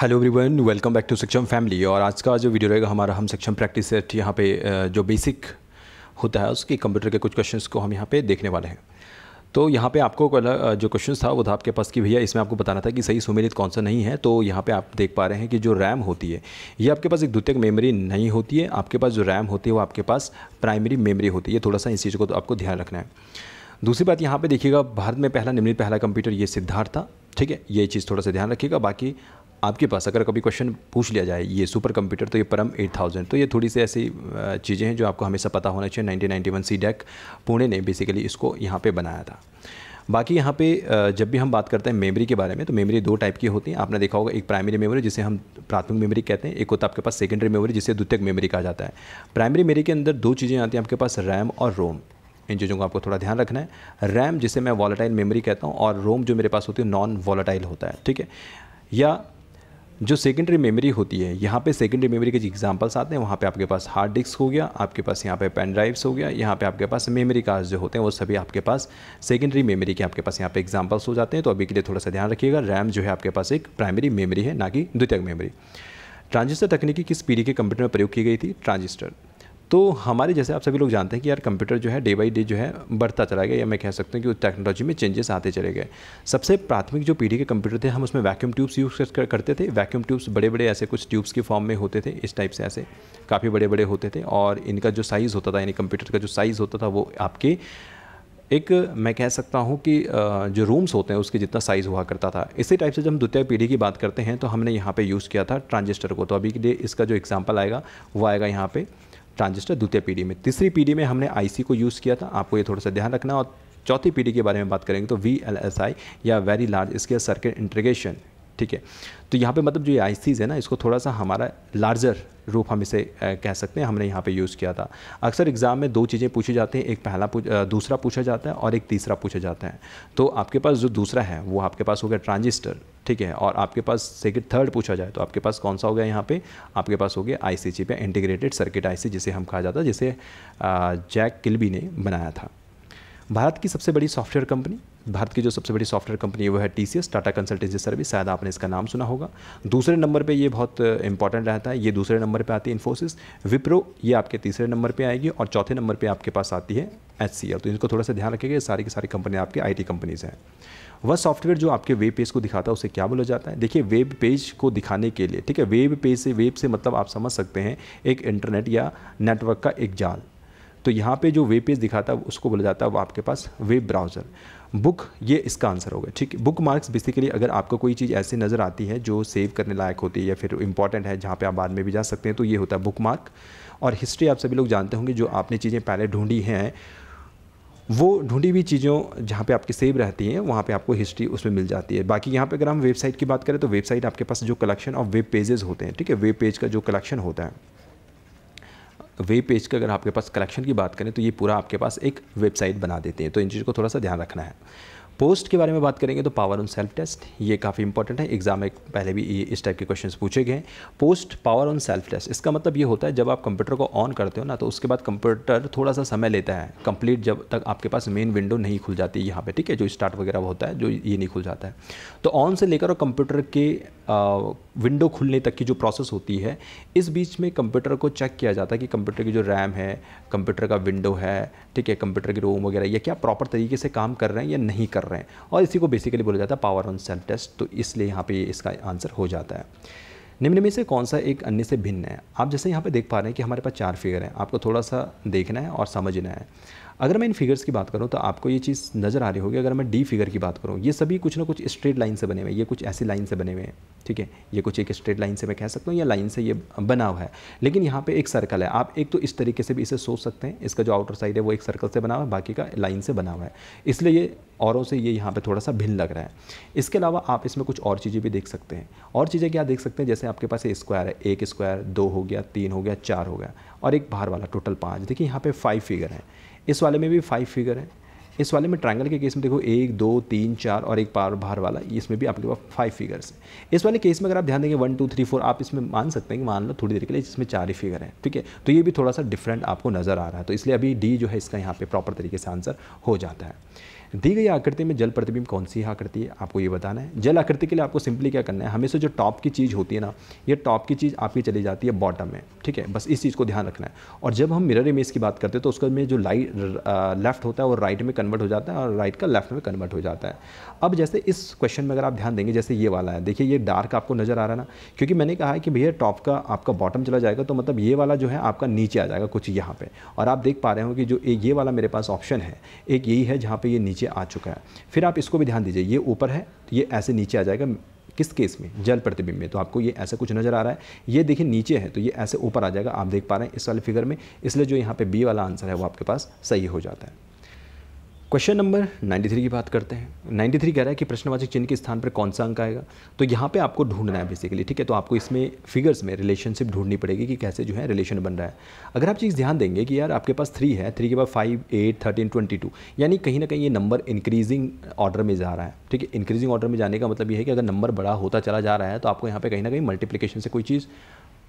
hello everyone welcome back to Saksham family और आज का जो वीडियो रहेगा हमारा हम सक्षम प्रैक्टिस सेट यहाँ पे जो बेसिक होता है उसके कंप्यूटर के कुछ क्वेश्चंस को हम यहाँ पे देखने वाले हैं तो यहाँ पे आपको जो क्वेश्चन था वो था आपके पास कि भैया इसमें आपको बताना था कि सही सुमेलित कौन सा नहीं है तो यहाँ पे आप देख पा रहे हैं कि जो रैम होती है ये आपके पास एक द्वितीयक मेमोरी नहीं होती है आपके पास जो रैम होती है वो आपके पास प्राइमरी मेमोरी होती है थोड़ा सा इस चीज़ को तो आपको ध्यान रखना है दूसरी बात यहाँ पे देखिएगा भारत में पहला निम्नलिखित पहला कंप्यूटर ये सिद्धार्थ था ठीक है ये चीज़ थोड़ा सा ध्यान रखिएगा बाकी आपके पास अगर कभी क्वेश्चन पूछ लिया जाए ये सुपर कंप्यूटर तो ये परम 8000 तो ये थोड़ी सी ऐसी चीज़ें हैं जो आपको हमेशा पता होना चाहिए 1991 सी डैक पुणे ने बेसिकली इसको यहाँ पे बनाया था बाकी यहाँ पे जब भी हम बात करते हैं मेमोरी के बारे में तो मेमोरी दो टाइप की होती है आपने देखा होगा एक प्राइमरी मेमोरी जिसे हम प्राथमिक मेमोरी कहते हैं एक होता है आपके पास सेकेंडरी मेमोरी जिसे द्वितीय मेमोरी कहा जाता है प्राइमरी मेमोरी के अंदर दो चीज़ें आती हैं आपके पास रैम और रोम इन चीज़ों को आपको थोड़ा ध्यान रखना है रैम जिसे मैं वॉलेटाइल मेमोरी कहता हूँ और रोम जो मेरे पास होती है नॉन वॉलेटाइल होता है ठीक है या जो सेकेंडरी मेमोरी होती है यहाँ पे सेकेंडरी मेमोरी के जो एग्जाम्पल्स आते हैं वहाँ पे आपके पास हार्ड डिस्क हो गया आपके पास यहाँ पे पेन ड्राइव्स हो गया यहाँ पे आपके पास मेमोरी कार्ड जो होते हैं वो सभी आपके पास सेकेंडरी मेमोरी के आपके पास यहाँ पे एग्जाम्पल्स हो जाते हैं तो अभी के लिए थोड़ा सा ध्यान रखिएगा रैम जो है आपके पास एक प्राइमरी मेमरी है ना कि द्वितीय मेमरी ट्रांजिस्टर तकनीकी किस पीढ़ी के कंप्यूटर में प्रयोग की गई थी ट्रांजिस्टर तो हमारे जैसे आप सभी लोग जानते हैं कि यार कंप्यूटर जो है डे बाई डे जो है बढ़ता चला गया या मैं कह सकता हूँ कि टेक्नोलॉजी में चेंजेस आते चले गए सबसे प्राथमिक जो पीढ़ी के कंप्यूटर थे हम उसमें वैक्यूम ट्यूब्स यूज़ करते थे वैक्यूम ट्यूब्स बड़े बड़े ऐसे कुछ ट्यूब्स के फॉर्म में होते थे इस टाइप से ऐसे काफ़ी बड़े बड़े होते थे और इनका जो साइज़ होता था यानी कंप्यूटर का जो साइज़ होता था वो आपके एक मैं कह सकता हूँ कि जो रूम्स होते हैं उसके जितना साइज़ हुआ करता था इसी टाइप से जब हम द्वितीय पीढ़ी की बात करते हैं तो हमने यहाँ पे यूज़ किया था ट्रांजिस्टर को तो अभी के लिए इसका जो एग्जांपल आएगा वो आएगा यहाँ पे ट्रांजिस्टर द्वितीय पीढ़ी में तीसरी पीढ़ी में हमने आईसी को यूज़ किया था आपको ये थोड़ा सा ध्यान रखना और चौथी पीढ़ी के बारे में बात करेंगे तो वी या very large scale circuit integration ठीक है तो यहाँ पे मतलब जो ये आइसीज़ है ना इसको थोड़ा सा हमारा लार्जर रूप हम इसे कह सकते हैं हमने यहाँ पे यूज़ किया था अक्सर एग्ज़ाम में दो चीज़ें पूछी जाती हैं एक पहला पूछ दूसरा पूछा जाता है और एक तीसरा पूछा जाता है तो आपके पास जो दूसरा है वो आपके पास हो गया ट्रांजिस्टर ठीक है और आपके पास सेकेंड थर्ड पूछा जाए तो आपके पास कौन सा हो गया यहाँ पर आपके पास हो गया आई सी इंटीग्रेटेड सर्किट आई जिसे हम कहा जाता है जिसे जैक किल्बी ने बनाया था भारत की सबसे बड़ी सॉफ्टवेयर कंपनी भारत की जो सबसे बड़ी सॉफ्टवेयर कंपनी है वो है टी टाटा कंसल्टेंसी सर्विस शायद आपने इसका नाम सुना होगा दूसरे नंबर पे ये बहुत इंपॉर्टेंट रहता है ये दूसरे नंबर पे आती है इन्फोसिस विप्रो ये आपके तीसरे नंबर पे आएगी और चौथे नंबर पे आपके पास आती है एच तो इनको थोड़ा सा ध्यान रखिएगा ये सारी की सारी कंपनियाँ आपकी आई कंपनीज़ हैं वह सॉफ्टवेयर जो आपके वेब पेज को दिखाता है उसे क्या बोला जाता है देखिए वेब पेज को दिखाने के लिए ठीक है वेब पेज से वेब से मतलब आप समझ सकते हैं एक इंटरनेट या नेटवर्क का एक जाल तो यहाँ पे जो वेब पेज दिखाता है उसको बोला जाता है वो आपके पास वेब ब्राउज़र बुक ये इसका आंसर होगा ठीक है बुक मार्क्स बेसिकली अगर आपको कोई चीज़ ऐसी नज़र आती है जो सेव करने लायक होती है या फिर इंपॉर्टेंट है जहाँ पे आप बाद में भी जा सकते हैं तो ये होता है बुक मार्क और हिस्ट्री आप सभी लोग जानते होंगे जो आपने चीज़ें पहले ढूंढी हैं वो ढूंढी हुई चीज़ों जहाँ पे आपकी सेव रहती हैं वहाँ पे आपको हिस्ट्री उसमें मिल जाती है बाकी यहाँ पे अगर हम वेबसाइट की बात करें तो वेबसाइट आपके पास जो कलेक्शन ऑफ वेब पेजेस होते हैं ठीक है वेब पेज का जो कलेक्शन होता है वेब पेज का अगर आपके पास कलेक्शन की बात करें तो ये पूरा आपके पास एक वेबसाइट बना देते हैं तो इन चीज़ को थोड़ा सा ध्यान रखना है पोस्ट के बारे में बात करेंगे तो पावर ऑन सेल्फ टेस्ट ये काफ़ी इंपॉर्टेंट है एग्जाम में पहले भी ये इस टाइप के क्वेश्चंस पूछे गए post power on self test इसका मतलब ये होता है जब आप कंप्यूटर को ऑन करते हो ना तो उसके बाद कंप्यूटर थोड़ा सा समय लेता है कंप्लीट जब तक आपके पास मेन विंडो नहीं खुल जाती यहाँ पर ठीक है जो स्टार्ट वगैरह होता है जो ये नहीं खुल जाता है तो ऑन से लेकर और कंप्यूटर के विंडो खुलने तक की जो प्रोसेस होती है इस बीच में कंप्यूटर को चेक किया जाता है कि कंप्यूटर की जो रैम है कंप्यूटर का विंडो है ठीक है कंप्यूटर की रोम वगैरह ये क्या प्रॉपर तरीके से काम कर रहे हैं या नहीं कर रहे हैं और इसी को बेसिकली बोला जाता है पावर ऑन सेल्फ टेस्ट तो इसलिए यहाँ पर इसका आंसर हो जाता है निम्न में से कौन सा एक अन्य से भिन्न है आप जैसे यहाँ पे देख पा रहे हैं कि हमारे पास चार फिगर हैं आपको थोड़ा सा देखना है और समझना है अगर मैं इन फिगर्स की बात करूँ तो आपको ये चीज़ नज़र आ रही होगी अगर मैं डी फिगर की बात करूँ ये सभी कुछ ना कुछ स्ट्रेट लाइन से बने हुए हैं ये कुछ ऐसी लाइन से बने हुए हैं ठीक है ये कुछ एक स्ट्रेट लाइन से मैं कह सकता हूँ या लाइन से ये बना हुआ है लेकिन यहाँ पर एक सर्कल है आप एक तो इस तरीके से भी इसे सोच सकते हैं इसका जो आउटर साइड है वो एक सर्कल से बना हुआ है बाकी का लाइन से बना हुआ है इसलिए ये औरों से ये यहाँ पे थोड़ा सा भिन्न लग रहा है इसके अलावा आप इसमें कुछ और चीज़ें भी देख सकते हैं और चीज़ें क्या देख सकते हैं जैसे आपके पास स्क्वायर है एक स्क्वायर दो हो गया तीन हो गया चार हो गया और एक बाहर वाला टोटल पाँच देखिए यहाँ पे फाइव फिगर हैं इस वाले में भी फाइव फिगर है इस वाले में ट्रायंगल के केस में देखो एक दो तीन चार और एक पार बाहर वाला इसमें भी आपके पास फाइव फिगर्स है इस वाले केस में अगर आप ध्यान देंगे वन टू थ्री फोर आप इसमें मान सकते हैं कि मान लो थोड़ी देर के लिए जिसमें चार ही फिगर है ठीक है तो ये भी थोड़ा सा डिफरेंट आपको नज़र आ रहा है तो इसलिए अभी डी जो है इसका यहाँ पर प्रॉपर तरीके से आंसर हो जाता है दी गई आकृति में जल प्रतिबिंब कौन सी आकृति है आपको ये बताना है जल आकृति के लिए आपको सिंपली क्या करना है हमेशा जो टॉप की चीज़ होती है ना ये टॉप की चीज़ आपकी चली जाती है बॉटम में ठीक है बस इस चीज़ को ध्यान रखना है और जब हम मिरर इमेज की बात करते हैं तो उसका में जो लाइट लेफ्ट होता है और राइट में कन्वर्ट हो जाता है और राइट का लेफ्ट में कन्वर्ट हो जाता है अब जैसे इस क्वेश्चन में अगर आप ध्यान देंगे जैसे ये वाला है देखिए ये डार्क आपको नज़र आ रहा है ना क्योंकि मैंने कहा है कि भैया टॉप का आपका बॉटम चला जाएगा तो मतलब ये वाला जो है आपका नीचे आ जाएगा कुछ यहाँ पर और आप देख पा रहे हो कि जो ये वाला मेरे पास ऑप्शन है एक यही है जहाँ पर ये नीचे आ चुका है फिर आप इसको भी ध्यान दीजिए ये ऊपर है तो ये ऐसे नीचे आ जाएगा किस केस में जल प्रतिबिंब में तो आपको ये ऐसा कुछ नज़र आ रहा है ये देखिए नीचे है तो ये ऐसे ऊपर आ जाएगा आप देख पा रहे हैं इस वाले फिगर में इसलिए जो यहाँ पे बी वाला आंसर है वो आपके पास सही हो जाता है क्वेश्चन नंबर 93 की बात करते हैं 93 कह रहा है कि प्रश्नवाचक चिन्ह के स्थान पर कौन सा अंक आएगा तो यहाँ पे आपको ढूंढना है बेसिकली ठीक है तो आपको इसमें फिगर्स में रिलेशनशिप ढूंढनी पड़ेगी कि कैसे जो है रिलेशन बन रहा है अगर आप चीज़ ध्यान देंगे कि यार आपके पास थ्री है थ्री के बाद five eight thirteen twenty two यानी कहीं ना कहीं ये नंबर इंक्रीजिंग ऑर्डर में जा रहा है ठीक है इंक्रीजिंग ऑर्डर में जाने का मतलब ये है कि अगर नंबर बड़ा होता चला जा रहा है तो आपको यहाँ पर कहीं ना कहीं मल्टीप्लीकेशन से कोई चीज़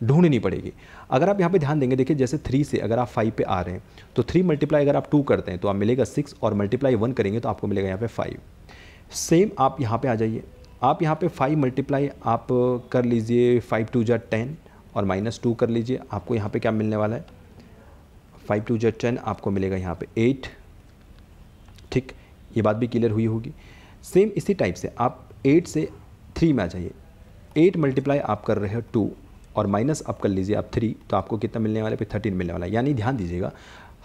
ढूंढनी पड़ेगी अगर आप यहाँ पे ध्यान देंगे देखिए जैसे थ्री से अगर आप फाइव पे आ रहे हैं तो थ्री मल्टीप्लाई अगर आप टू करते हैं तो आप मिलेगा सिक्स और मल्टीप्लाई वन करेंगे तो आपको मिलेगा यहाँ पे फाइव सेम आप यहाँ पे आ जाइए आप यहाँ पे फाइव मल्टीप्लाई आप कर लीजिए फाइव टू जै टेन और माइनस टू कर लीजिए आपको यहाँ पे क्या मिलने वाला है फाइव टू जै टेन आपको मिलेगा यहाँ पे एट ठीक ये बात भी क्लियर हुई होगी सेम इसी टाइप से आप एट से थ्री में आ जाइए एट मल्टीप्लाई आप कर रहे हो टू और माइनस आप कर लीजिए आप थ्री तो आपको कितना मिलने वाला है फिर थर्टीन मिलने वाला है यानी ध्यान दीजिएगा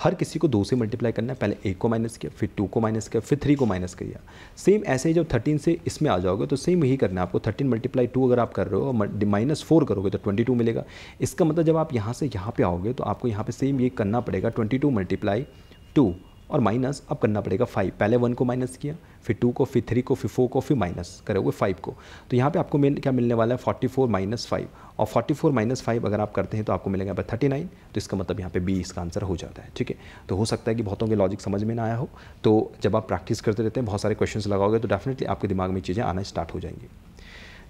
हर किसी को दो से मल्टीप्लाई करना है पहले एक को माइनस किया फिर टू को माइनस किया फिर थ्री को माइनस किया सेम ऐसे ही जब थर्टीन से इसमें आ जाओगे तो सेम यही करना है आपको थर्टीन मल्टीप्लाई टू अगर आप कर रहे हो माइनस फोर करोगे तो ट्वेंटी टू मिलेगा इसका मतलब जब आप यहाँ से यहाँ पे आओगे तो आपको यहाँ पे सेम ये करना पड़ेगा ट्वेंटी टू मल्टीप्लाई टू और माइनस अब करना पड़ेगा फाइव पहले वन को माइनस किया फिर टू को फिर थ्री को फिर फोर को फिर माइनस करोगे फाइव को तो यहाँ पे आपको मिल क्या मिलने वाला है फोर्टी फोर माइनस फाइव और फोर्टी फोर माइनस फाइव अगर आप करते हैं तो आपको मिलेगा यहाँ थर्टी नाइन तो इसका मतलब यहाँ पे बी इसका आंसर हो जाता है ठीक है तो हो सकता है कि बहुतों के लॉजिक समझ में ना आया हो तो जब आप प्रैक्टिस करते रहते हैं बहुत सारे क्वेश्चन लगाओगे तो डेफिनेटली आपके दिमाग में चीज़ें आना स्टार्ट हो जाएंगी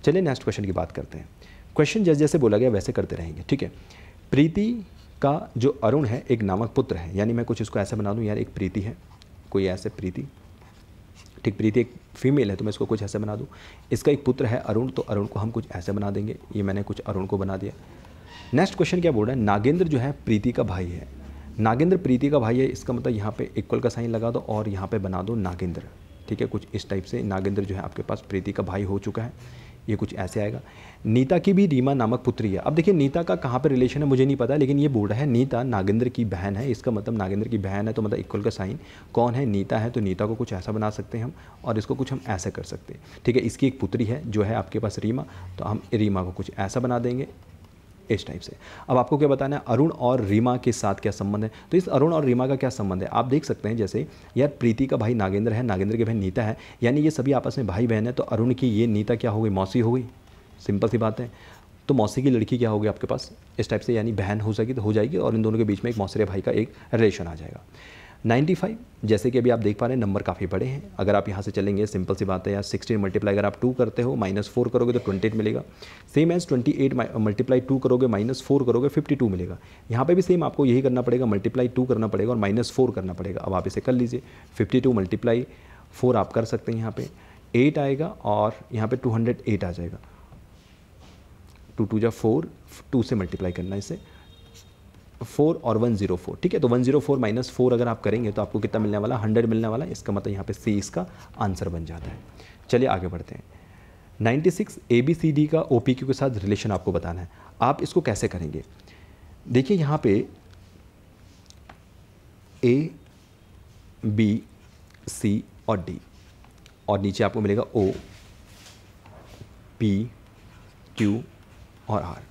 चलिए नेक्स्ट क्वेश्चन की बात करते हैं क्वेश्चन जैसे जैसे बोला गया वैसे करते रहेंगे ठीक है प्रीति का जो अरुण है एक नामक पुत्र है यानी मैं कुछ इसको ऐसा बना दूँ यार एक प्रीति है कोई ऐसे प्रीति ठीक प्रीति एक फीमेल है तो मैं इसको कुछ ऐसे बना दूँ इसका एक पुत्र है अरुण तो अरुण को हम कुछ ऐसे बना देंगे ये मैंने कुछ अरुण को बना दिया नेक्स्ट क्वेश्चन क्या बोल रहा है नागेंद्र जो है प्रीति का भाई है नागेंद्र प्रीति का भाई है इसका मतलब यहाँ पे इक्वल का साइन लगा दो और यहाँ पे बना दो नागेंद्र ठीक है कुछ इस टाइप से नागेंद्र जो है आपके पास प्रीति का भाई हो चुका है ये कुछ ऐसे आएगा नीता की भी रीमा नामक पुत्री है अब देखिए नीता का कहाँ पर रिलेशन है मुझे नहीं पता लेकिन ये बोर्ड है नीता नागेंद्र की बहन है इसका मतलब नागेंद्र की बहन है तो मतलब इक्वल का साइन कौन है नीता है तो नीता को कुछ ऐसा बना सकते हैं हम और इसको कुछ हम ऐसा कर सकते हैं ठीक है इसकी एक पुत्री है जो है आपके पास रीमा तो हम रीमा को कुछ ऐसा बना देंगे इस टाइप से अब आपको क्या बताना है अरुण और रीमा के साथ क्या संबंध है तो इस अरुण और रीमा का क्या संबंध है आप देख सकते हैं जैसे यार प्रीति का भाई नागेंद्र है नागेंद्र के बहन नीता है यानी ये सभी आपस में भाई बहन है तो अरुण की ये नीता क्या हो गई मौसी हो गई सिंपल सी बात है तो मौसी की लड़की क्या होगी आपके पास इस टाइप से यानी बहन हो सकी तो हो जाएगी और इन दोनों के बीच में एक मौसरे भाई का एक रिलेशन आ जाएगा फाइव जैसे कि अभी आप देख पा रहे हैं नंबर काफ़ी बड़े हैं अगर आप यहाँ से चलेंगे सिंपल सी बात है या सिक्सटीन मल्टीप्लाई अगर आप टू करते हो माइनस फोर करोगे तो ट्वेंटी एट मिलेगा same as twenty eight multiply two करोगे माइनस फोर करोगे फ़िफ्टी टू मिलेगा यहाँ पे भी सेम आपको यही करना पड़ेगा मल्टीप्लाई टू करना पड़ेगा और माइनस फोर करना पड़ेगा अब आप इसे कर लीजिए फिफ्टी टू मल्टीप्लाई फोर आप कर सकते हैं यहाँ पर एट आएगा और यहाँ पर टू आ जाएगा टू टू जा फोर टू से मल्टीप्लाई करना इसे फोर और वन जीरो फोर ठीक है तो one zero four minus four अगर आप करेंगे तो आपको कितना मिलने वाला हंड्रेड मिलने वाला है इसका मतलब यहाँ पे सी इसका आंसर बन जाता है चलिए आगे बढ़ते हैं ninety six A B C D का ओ पी क्यू के साथ रिलेशन आपको बताना है आप इसको कैसे करेंगे देखिए यहाँ पे ए बी सी और डी और नीचे आपको मिलेगा ओ पी क्यू और आर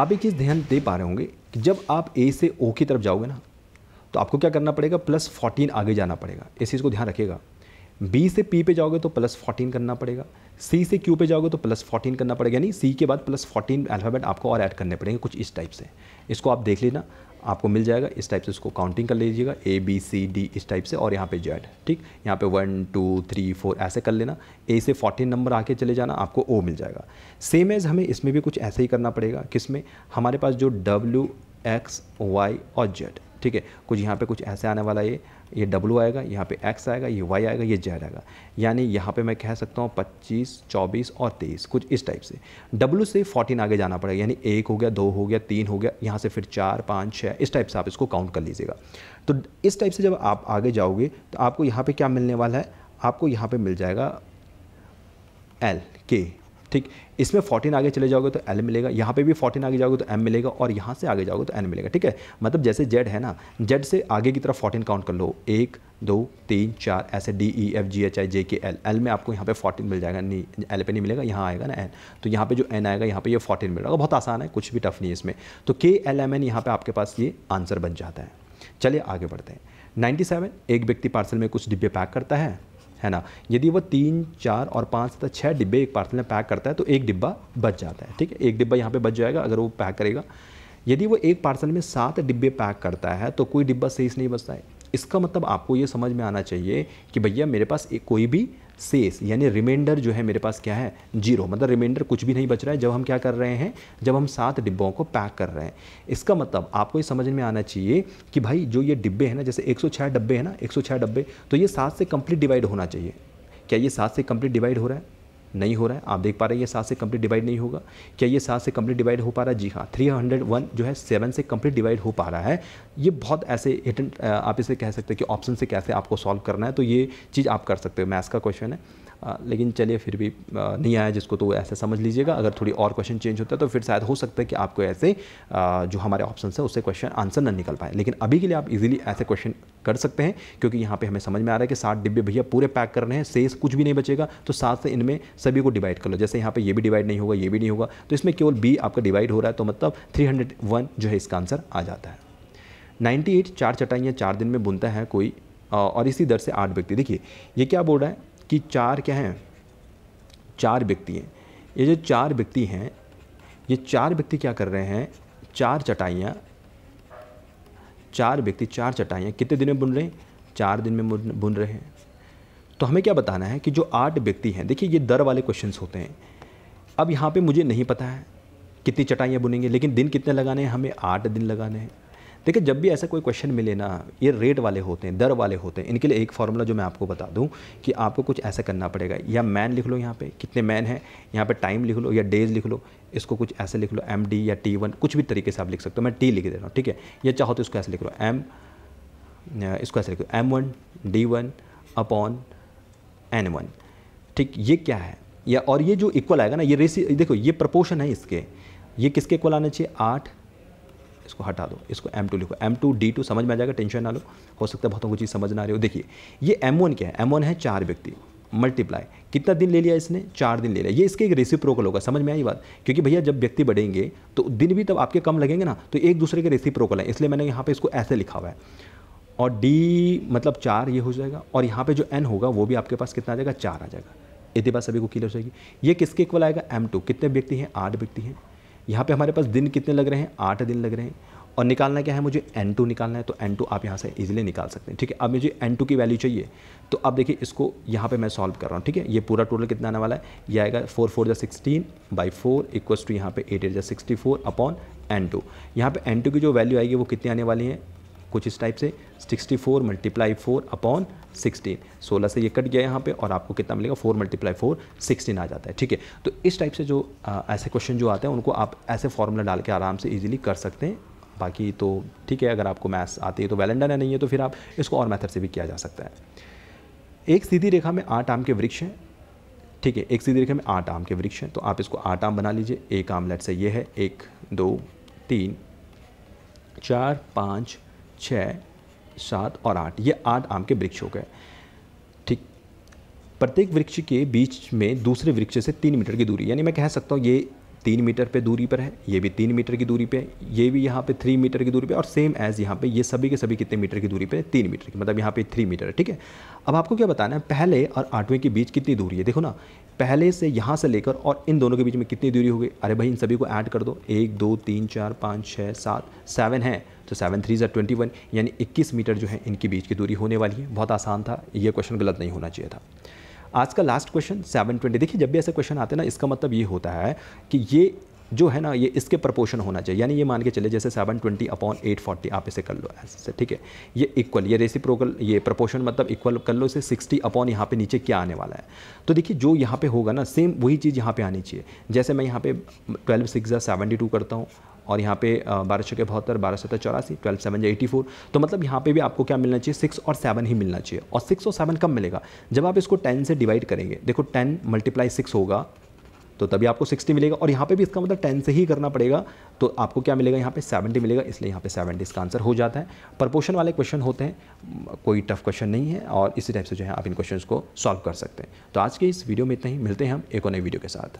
आप एक चीज़ ध्यान दे पा रहे होंगे कि जब आप ए से ओ की तरफ जाओगे ना तो आपको क्या करना पड़ेगा प्लस फोर्टीन आगे जाना पड़ेगा इस चीज़ को ध्यान रखिएगा बी से पी पे जाओगे तो प्लस फोर्टीन करना पड़ेगा सी से क्यू पे जाओगे तो प्लस फोर्टीन करना पड़ेगा यानी सी के बाद प्लस फोर्टीन अल्फ़ाबेट आपको और ऐड करने पड़ेंगे कुछ इस टाइप से इसको आप देख लेना आपको मिल जाएगा इस टाइप से उसको काउंटिंग कर लीजिएगा ए बी सी डी इस टाइप से और यहाँ पे जेड ठीक यहाँ पे वन टू थ्री फोर ऐसे कर लेना ए से फोर्टीन नंबर आके चले जाना आपको ओ मिल जाएगा सेम एज हमें इसमें भी कुछ ऐसे ही करना पड़ेगा किसमें हमारे पास जो डब्ल्यू एक्स वाई और जेड ठीक है कुछ यहाँ पे कुछ ऐसे आने वाला ये ये W आएगा यहाँ पे एक्स आएगा ये वाई आएगा ये जेड आएगा यानी यहाँ पे मैं कह सकता हूँ 25, 24 और 23 कुछ इस टाइप से W से 14 आगे जाना पड़ेगा यानी एक हो गया दो हो गया तीन हो गया यहाँ से फिर चार पाँच छः इस टाइप से आप इसको काउंट कर लीजिएगा तो इस टाइप से जब आप आगे जाओगे तो आपको यहाँ पर क्या मिलने वाला है आपको यहाँ पर मिल जाएगा एल के ठीक इसमें फोर्टीन आगे चले जाओगे तो एल मिलेगा यहाँ पे भी फोर्टीन आगे जाओगे तो एम मिलेगा और यहाँ से आगे जाओगे तो एन मिलेगा ठीक है मतलब जैसे जेड है ना जेड से आगे की तरफ फोर्टीन काउंट कर लो एक दो तीन चार ऐसे D E F G H I J K L L में आपको यहाँ पे फोर्टीन मिल जाएगा नहीं एल पे नहीं मिलेगा यहाँ आएगा ना एन तो यहाँ पे जो एन आएगा यहाँ पे ये यह फोर्टीन मिल रहा बहुत आसान है कुछ भी टफ नहीं है इसमें तो के एल एम एन यहाँ पर आपके पास ये आंसर बन जाता है चलिए आगे बढ़ते हैं 97 एक व्यक्ति पार्सल में कुछ डिब्बे पैक करता है है ना यदि वो तीन चार और पाँच तथा छः डिब्बे एक पार्सल में पैक करता है तो एक डिब्बा बच जाता है ठीक है एक डिब्बा यहाँ पर बच जाएगा अगर वो पैक करेगा यदि वो एक पार्सल में सात डिब्बे पैक करता है तो कोई डिब्बा सही से नहीं बचता है इसका मतलब आपको ये समझ में आना चाहिए कि भैया मेरे पास एक कोई भी शेष यानी रिमाइंडर जो है मेरे पास क्या है जीरो मतलब रिमाइंडर कुछ भी नहीं बच रहा है जब हम क्या कर रहे हैं जब हम सात डिब्बों को पैक कर रहे हैं इसका मतलब आपको ये समझ में आना चाहिए कि भाई जो ये डिब्बे हैं ना जैसे एक डब्बे हैं ना एक डब्बे तो ये सात से कंप्लीट डिवाइड होना चाहिए क्या ये सात से कंप्लीट डिवाइड हो रहा है नहीं हो रहा है आप देख पा रहे हैं ये सात से कंप्लीट डिवाइड नहीं होगा क्या ये सात से कंप्लीट डिवाइड हो पा रहा है जी हाँ थ्री हंड्रेड वन जो है सेवन से कंप्लीट डिवाइड हो पा रहा है ये बहुत ऐसे हिटेंट आप इसे कह सकते हैं कि ऑप्शन से कैसे आपको सॉल्व करना है तो ये चीज़ आप कर सकते हो मैथ्स का क्वेश्चन है लेकिन चलिए फिर भी नहीं आया जिसको तो ऐसे समझ लीजिएगा अगर थोड़ी और क्वेश्चन चेंज होता है तो फिर शायद हो सकता है कि आपको ऐसे जो हमारे ऑप्शन है उससे क्वेश्चन आंसर ना निकल पाए लेकिन अभी के लिए आप इजीली ऐसे क्वेश्चन कर सकते हैं क्योंकि यहाँ पे हमें समझ में आ रहा है कि सात डिब्बे भैया पूरे पैक कर रहे हैं सेस कुछ भी नहीं बचेगा तो सात से इनमें सभी को डिवाइड कर लो जैसे यहाँ पर ये भी डिवाइड नहीं होगा ये भी नहीं होगा तो इसमें केवल बी आपका डिवाइड हो रहा है तो मतलब थ्री जो है इसका आंसर आ जाता है नाइन्टी चार चटाइयाँ चार दिन में बुनता है कोई और इसी दर से आठ व्यक्ति देखिए ये क्या बोल रहा है कि चार क्या हैं चार व्यक्ति हैं ये जो चार व्यक्ति हैं ये चार व्यक्ति क्या कर रहे हैं चार चटाइयाँ चार व्यक्ति चार चटाइयाँ कितने दिन में बुन रहे हैं चार दिन में बुन रहे हैं तो हमें क्या बताना है कि जो आठ व्यक्ति हैं देखिए ये दर वाले क्वेश्चंस होते हैं अब यहाँ पे मुझे नहीं पता है कितनी चटाइयाँ बुनेंगे लेकिन दिन कितने लगाने हैं हमें आठ दिन लगाने हैं देखिए जब भी ऐसा कोई क्वेश्चन मिले ना ये रेट वाले होते हैं दर वाले होते हैं इनके लिए एक फार्मूला जो मैं आपको बता दूँ कि आपको कुछ ऐसा करना पड़ेगा या मैन लिख लो यहाँ पे कितने मैन हैं यहाँ पे टाइम लिख लो या डेज लिख लो इसको कुछ ऐसे लिख लो एम या टी वन कुछ भी तरीके से आप लिख सकते हो मैं टी लिख दे रहा हूँ ठीक है या चाहो तो इसको ऐसे लिख लो एम इसको ऐसे लिख लो M one D one upon N one ठीक ये क्या है या और ये जो इक्वल आएगा ना ये रेसी देखो ये प्रपोर्शन है इसके ये किसके इक्वल आना चाहिए आठ इसको हटा दो इसको एम टू लिखो एम टू डी टू समझ में आ जाएगा टेंशन ना लो हो सकता है बहुतों को चीज़ समझ ना रही हो देखिए ये एम क्या है एम है चार व्यक्ति मल्टीप्लाई कितना दिन ले लिया इसने चार दिन ले लिया ये इसके एक रेसिप्रोकल होगा समझ में आई बात क्योंकि भैया जब व्यक्ति बढ़ेंगे तो दिन भी तब आपके कम लगेंगे ना तो एक दूसरे के रेसिप्रोकल है इसलिए मैंने यहाँ पे इसको ऐसे लिखा हुआ है और डी मतलब चार ये हो जाएगा और यहाँ पे जो एन होगा वो भी आपके पास कितना आ जाएगा चार आ जाएगा इतनी बात सभी को क्लियर हो जाएगी ये किसके इक्वल आएगा एम टू कितने व्यक्ति हैं आठ व्यक्ति हैं यहाँ पे हमारे पास दिन कितने लग रहे हैं आठ दिन लग रहे हैं और निकालना क्या है मुझे एन टू निकालना है तो एन टू आप यहाँ से इजीली निकाल सकते हैं ठीक है अब मुझे एन टू की वैल्यू चाहिए तो अब देखिए इसको यहाँ पे मैं सॉल्व कर रहा हूँ ठीक है ये पूरा टोटल कितना आने वाला है ये आएगा फोर फोर जै sixteen by four equals two यहाँ पे एट एट जै sixty four upon N two यहाँ पर एन टू की जो वैल्यू आएगी वो कितनी आने वाली है कुछ इस टाइप से 64 four multiply four upon sixteen सोलह से ये कट गया यहाँ पे और आपको कितना मिलेगा फोर मल्टीप्लाई फोर सिक्सटीन आ जाता है ठीक है तो इस टाइप से जो आ, ऐसे क्वेश्चन जो आते हैं उनको आप ऐसे फॉर्मूला डाल के आराम से ईजिली कर सकते हैं बाकी तो ठीक है अगर आपको मैथ्स आती है तो वैलेंडर है नहीं है तो फिर आप इसको और मैथड से भी किया जा सकता है एक सीधी रेखा में आठ आम के वृक्ष हैं ठीक है एक सीधी रेखा में आठ आम के वृक्ष हैं तो आप इसको आठ आम बना लीजिए एक आम लेट से ये है एक दो तीन चार पाँच छः सात और आठ ये आठ आम के वृक्ष हो गए ठीक प्रत्येक वृक्ष के बीच में दूसरे वृक्ष से तीन मीटर की दूरी यानी मैं कह सकता हूँ ये तीन मीटर पे दूरी पर है ये भी तीन मीटर की दूरी पे ये भी यहाँ पे थ्री मीटर की दूरी पे और सेम एज़ यहाँ पे ये सभी के सभी कितने मीटर की दूरी पे तीन मीटर की मतलब यहाँ पे थ्री मीटर है ठीक है अब आपको क्या बताना है पहले और आठवें के बीच कितनी दूरी है देखो ना पहले से यहाँ से लेकर और इन दोनों के बीच में कितनी दूरी हो गई अरे भाई इन सभी को ऐड कर दो एक दो तीन चार पाँच छः सात सेवन है तो सेवन थ्री जर ट्वेंटी वन यानी इक्कीस मीटर जो है इनके बीच की दूरी होने वाली है बहुत आसान था ये क्वेश्चन गलत नहीं होना चाहिए था आज का लास्ट क्वेश्चन सेवन ट्वेंटी देखिए जब भी ऐसे क्वेश्चन आते हैं ना इसका मतलब ये होता है कि ये जो है ना ये इसके प्रपोर्शन होना चाहिए यानी ये मान के चले जैसे seven twenty upon eight forty आप इसे कर लो ऐसे ठीक है ये इक्वल ये प्रोकल ये प्रपोर्शन मतलब इक्वल कर लो इसे सिक्सटी अपॉन यहाँ पे नीचे क्या आने वाला है तो देखिए जो यहाँ पे होगा ना सेम वही चीज़ यहाँ पे आनी चाहिए जैसे मैं यहाँ पे ट्वेल्व सिक्स या सेवेंटी टू करता हूँ और यहाँ पे बारह छः के बहत्तर बारह सत्तर चौरासी ट्वेल्व सेवन एटी फोर तो मतलब यहाँ पे भी आपको क्या मिलना चाहिए सिक्स और सेवन ही मिलना चाहिए और सिक्स और सेवन कब मिलेगा जब आप इसको टेन से डिवाइड करेंगे देखो टेन मल्टीप्लाई सिक्स होगा तो तभी आपको सिक्सटी मिलेगा और यहाँ पर भी इसका मतलब टेन से ही करना पड़ेगा तो आपको क्या मिलेगा यहाँ पर सेवेंटी मिलेगा इसलिए यहाँ पर सेवेंटी इसका आंसर हो जाता है प्रपोशन वाले क्वेश्चन होते हैं कोई टफ क्वेश्चन नहीं है और इसी टाइप से जो है आप इन क्वेश्चन को सॉल्व कर सकते हैं तो आज के इस वीडियो में इतना ही मिलते हैं हम एक और नई वीडियो के साथ